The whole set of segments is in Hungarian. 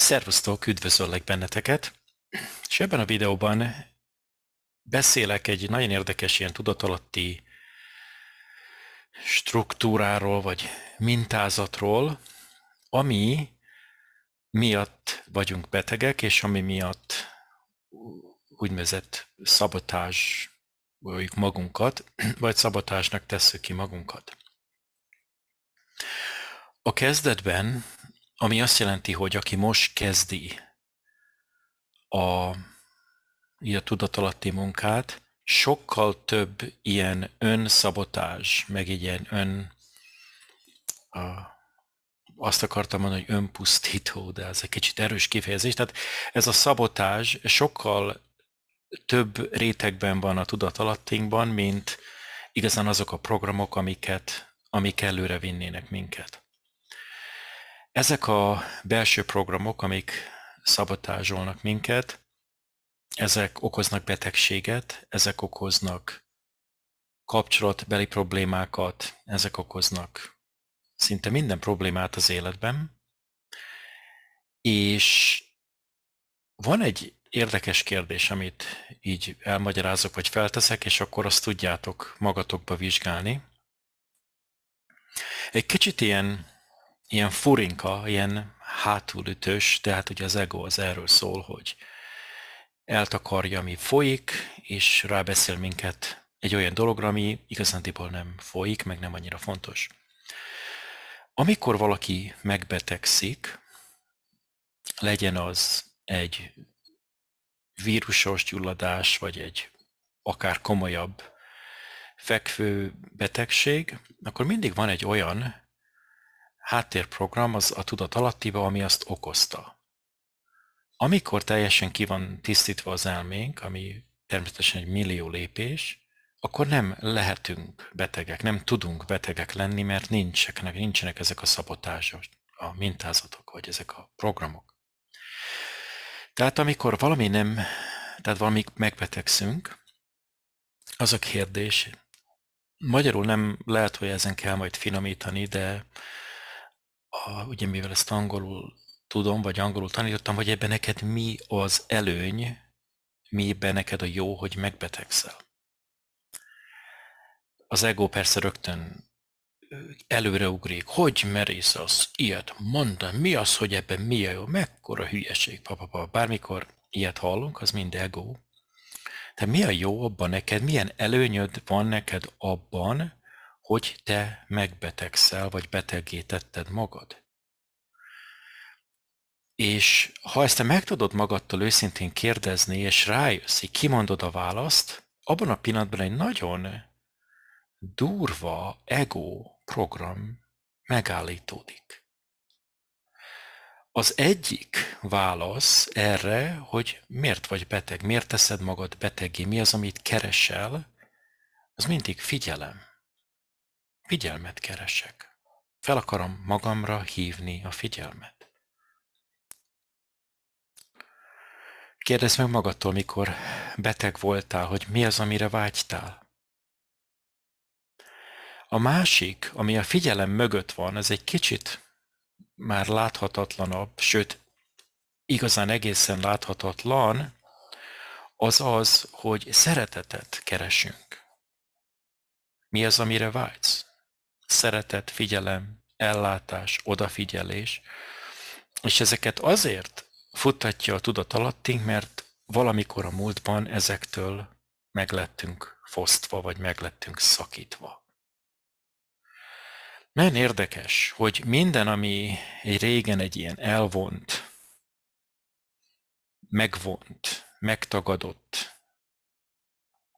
Szervusztok, üdvözöllek benneteket, és ebben a videóban beszélek egy nagyon érdekes ilyen tudatalatti struktúráról, vagy mintázatról, ami miatt vagyunk betegek, és ami miatt úgynevezett szabotázsoljuk magunkat, vagy szabotásnak tesszük ki magunkat. A kezdetben ami azt jelenti, hogy aki most kezdi a, a tudatalatti munkát, sokkal több ilyen önszabotás, meg egy ilyen ön, a, azt akartam mondani, hogy önpusztító, de ez egy kicsit erős kifejezés. Tehát ez a szabotás sokkal több rétegben van a tudatalattinkban, mint igazán azok a programok, amiket, amik előre vinnének minket. Ezek a belső programok, amik szabotázsolnak minket, ezek okoznak betegséget, ezek okoznak kapcsolatbeli problémákat, ezek okoznak szinte minden problémát az életben. És van egy érdekes kérdés, amit így elmagyarázok, vagy felteszek, és akkor azt tudjátok magatokba vizsgálni. Egy kicsit ilyen ilyen furinka, ilyen hátulütős, tehát ugye az ego az erről szól, hogy eltakarja, ami folyik, és rábeszél minket egy olyan dologra, ami igazándiból nem folyik, meg nem annyira fontos. Amikor valaki megbetegszik, legyen az egy vírusos gyulladás, vagy egy akár komolyabb fekvő betegség, akkor mindig van egy olyan, háttérprogram az a tudat alattiba, ami azt okozta. Amikor teljesen ki van tisztítva az elménk, ami természetesen egy millió lépés, akkor nem lehetünk betegek, nem tudunk betegek lenni, mert nincsenek, nincsenek ezek a szabotások, a mintázatok, vagy ezek a programok. Tehát amikor valami nem, tehát valami megbetegszünk, az a kérdés, magyarul nem lehet, hogy ezen kell majd finomítani, de a, ugye mivel ezt angolul tudom, vagy angolul tanítottam, hogy ebben neked mi az előny, Mi ebben neked a jó, hogy megbetegszel. Az ego persze rögtön előreugrik, hogy merész az ilyet mondani, mi az, hogy ebben mi a jó, mekkora hülyeség, papapa, bármikor ilyet hallunk, az mind ego. De mi a jó abban neked, milyen előnyöd van neked abban, hogy te megbetegszel, vagy betegítetted magad. És ha ezt te meg tudod magadtól őszintén kérdezni, és rájössz, hogy kimondod a választ, abban a pillanatban egy nagyon durva ego program megállítódik. Az egyik válasz erre, hogy miért vagy beteg, miért teszed magad betegé, mi az, amit keresel, az mindig figyelem. Figyelmet keresek. Fel akarom magamra hívni a figyelmet. Kérdezz meg magadtól, mikor beteg voltál, hogy mi az, amire vágytál. A másik, ami a figyelem mögött van, az egy kicsit már láthatatlanabb, sőt, igazán egészen láthatatlan, az az, hogy szeretetet keresünk. Mi az, amire vágysz? szeretet, figyelem, ellátás, odafigyelés, és ezeket azért futtatja a tudat alattink, mert valamikor a múltban ezektől meglettünk fosztva, vagy meglettünk szakítva. Nagyon érdekes, hogy minden, ami egy régen egy ilyen elvont, megvont, megtagadott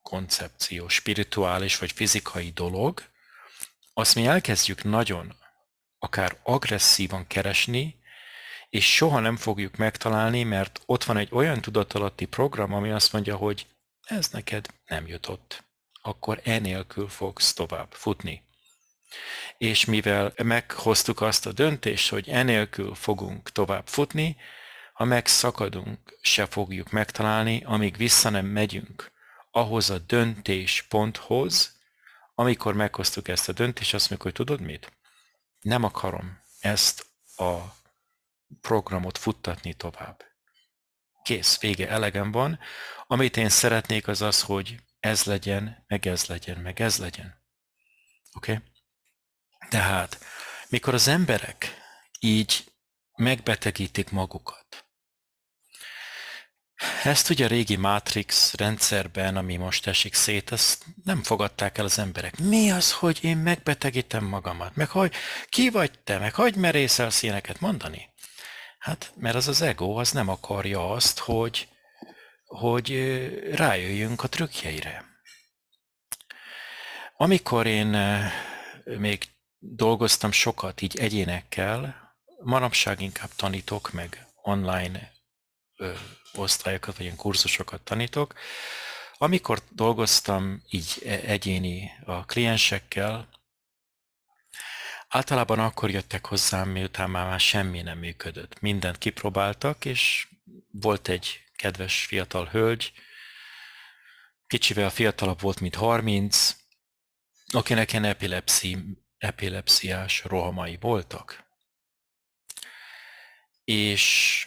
koncepció, spirituális vagy fizikai dolog, azt mi elkezdjük nagyon, akár agresszívan keresni, és soha nem fogjuk megtalálni, mert ott van egy olyan tudatalatti program, ami azt mondja, hogy ez neked nem jutott. Akkor enélkül fogsz tovább futni. És mivel meghoztuk azt a döntést, hogy enélkül fogunk tovább futni, ha megszakadunk, se fogjuk megtalálni, amíg vissza nem megyünk ahhoz a döntésponthoz, amikor meghoztuk ezt a döntést, azt mondjuk, hogy tudod mit? Nem akarom ezt a programot futtatni tovább. Kész, vége, elegem van. Amit én szeretnék az az, hogy ez legyen, meg ez legyen, meg ez legyen. Oké? Okay? Tehát, mikor az emberek így megbetegítik magukat, ezt ugye a régi Matrix rendszerben, ami most esik szét, ezt nem fogadták el az emberek. Mi az, hogy én megbetegítem magamat? Meg hogy ki vagy te? Meg hogy merészelsz ilyeneket mondani? Hát, mert az az ego, az nem akarja azt, hogy, hogy rájöjjünk a trükkjeire. Amikor én még dolgoztam sokat így egyénekkel, manapság inkább tanítok meg online osztályokat, vagy ilyen kurzusokat tanítok. Amikor dolgoztam így e- egyéni a kliensekkel, általában akkor jöttek hozzám, miután már, már semmi nem működött. Mindent kipróbáltak, és volt egy kedves fiatal hölgy, kicsivel fiatalabb volt, mint 30, akinek ilyen epilepszi, epilepsziás rohamai voltak. És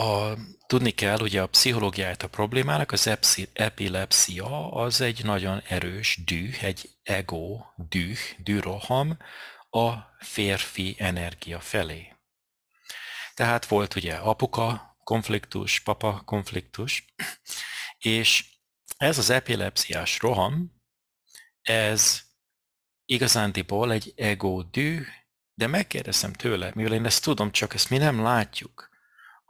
a, tudni kell, hogy a pszichológiáját a problémának, az epilepsia az egy nagyon erős düh, egy ego düh, düroham a férfi energia felé. Tehát volt ugye apuka konfliktus, papa konfliktus, és ez az epilepsziás roham, ez igazándiból egy ego düh, de megkérdezem tőle, mivel én ezt tudom, csak ezt mi nem látjuk,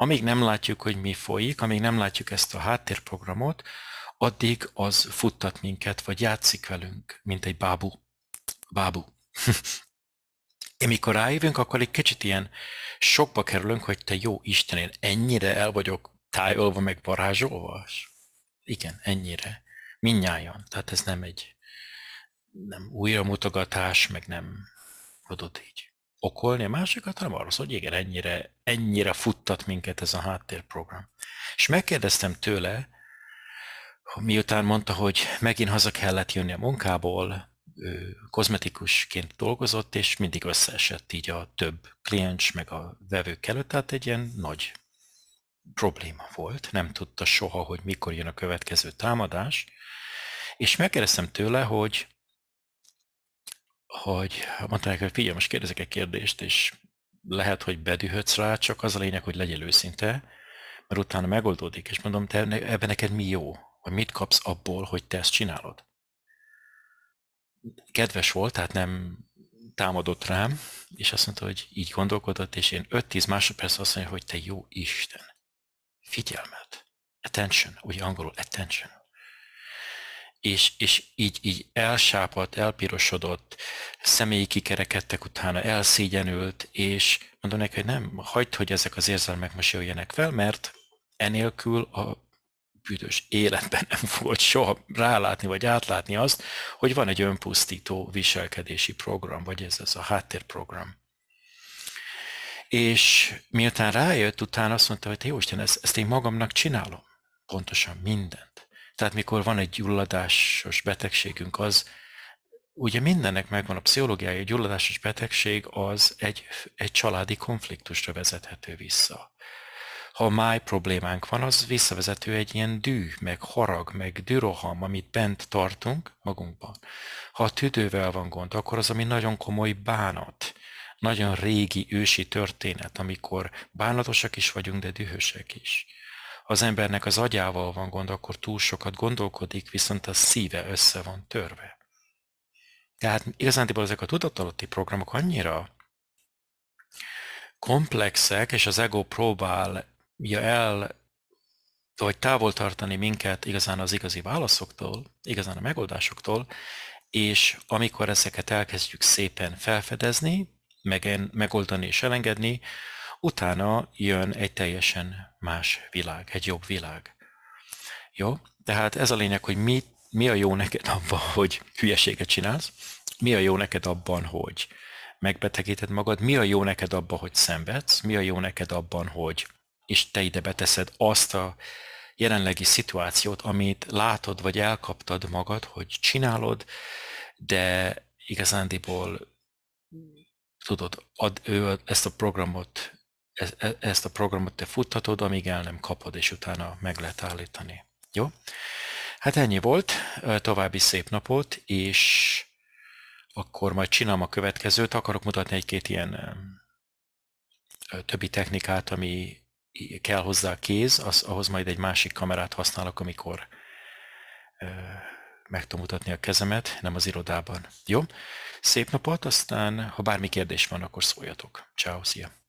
amíg nem látjuk, hogy mi folyik, amíg nem látjuk ezt a háttérprogramot, addig az futtat minket, vagy játszik velünk, mint egy bábú. Bábú. mikor rájövünk, akkor egy kicsit ilyen sokba kerülünk, hogy te jó Isten, én ennyire el vagyok tájolva, meg varázsolva. Igen, ennyire. Minnyáján. Tehát ez nem egy nem újra mutogatás, meg nem adott így okolni a másikat, hanem arra hogy igen, ennyire, ennyire futtat minket ez a háttérprogram. És megkérdeztem tőle, miután mondta, hogy megint haza kellett jönni a munkából, ő kozmetikusként dolgozott, és mindig összeesett így a több kliens meg a vevők előtt, tehát egy ilyen nagy probléma volt, nem tudta soha, hogy mikor jön a következő támadás, és megkérdeztem tőle, hogy hogy mondták, hogy figyelj, most kérdezek egy kérdést, és lehet, hogy bedühödsz rá, csak az a lényeg, hogy legyél őszinte, mert utána megoldódik, és mondom, te ebben neked mi jó, hogy mit kapsz abból, hogy te ezt csinálod. Kedves volt, tehát nem támadott rám, és azt mondta, hogy így gondolkodott, és én 5-10 másodperc azt mondja, hogy te jó Isten, figyelmet, attention, úgy angolul attention, és, és így, így elsápadt, elpirosodott, személyi kikerekedtek utána, elszégyenült, és mondom neki, hogy nem, hagyd, hogy ezek az érzelmek most jöjjenek fel, mert enélkül a büdös életben nem fogod soha rálátni vagy átlátni azt, hogy van egy önpusztító viselkedési program, vagy ez az a háttérprogram. És miután rájött, utána azt mondta, hogy jó Isten, ezt, ezt én magamnak csinálom. Pontosan minden. Tehát mikor van egy gyulladásos betegségünk, az ugye mindennek megvan a pszichológiai, a gyulladásos betegség az egy, egy családi konfliktusra vezethető vissza. Ha máj problémánk van, az visszavezető egy ilyen dű, meg harag, meg düroham, amit bent tartunk magunkban. Ha a tüdővel van gond, akkor az, ami nagyon komoly bánat, nagyon régi ősi történet, amikor bánatosak is vagyunk, de dühösek is az embernek az agyával van gond, akkor túl sokat gondolkodik, viszont a szíve össze van törve. Tehát igazándiból ezek a tudatalatti programok annyira komplexek, és az ego próbálja el, vagy távol tartani minket igazán az igazi válaszoktól, igazán a megoldásoktól, és amikor ezeket elkezdjük szépen felfedezni, megoldani és elengedni, utána jön egy teljesen más világ, egy jobb világ. Jó? Tehát ez a lényeg, hogy mi, mi a jó neked abban, hogy hülyeséget csinálsz, mi a jó neked abban, hogy megbetegíted magad, mi a jó neked abban, hogy szenvedsz, mi a jó neked abban, hogy és te ide beteszed azt a jelenlegi szituációt, amit látod vagy elkaptad magad, hogy csinálod, de igazándiból tudod, ad, ő ezt a programot E-, e-, ezt a programot te futtatod, amíg el nem kapod, és utána meg lehet állítani. Jó? Hát ennyi volt, további szép napot, és akkor majd csinálom a következőt. Akarok mutatni egy-két ilyen többi technikát, ami kell hozzá a kéz, az, ahhoz majd egy másik kamerát használok, amikor meg tudom mutatni a kezemet, nem az irodában. Jó? Szép napot, aztán ha bármi kérdés van, akkor szóljatok. Ciao, szia!